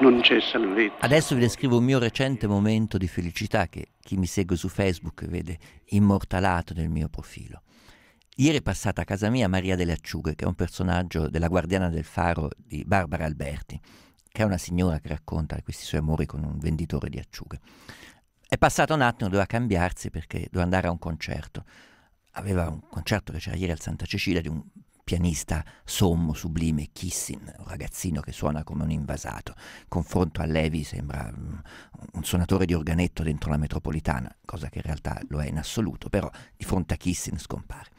non c'è salvezza. Adesso vi descrivo un mio recente momento di felicità che chi mi segue su Facebook vede immortalato nel mio profilo. Ieri è passata a casa mia Maria delle Acciughe, che è un personaggio della Guardiana del Faro di Barbara Alberti, che è una signora che racconta questi suoi amori con un venditore di acciughe. È passata un attimo, doveva cambiarsi perché doveva andare a un concerto. Aveva un concerto che c'era ieri al Santa Cecilia di un pianista sommo, sublime, Kissin, un ragazzino che suona come un invasato. Confronto a Levi sembra mm, un suonatore di organetto dentro la metropolitana, cosa che in realtà lo è in assoluto, però di fronte a Kissin scompare.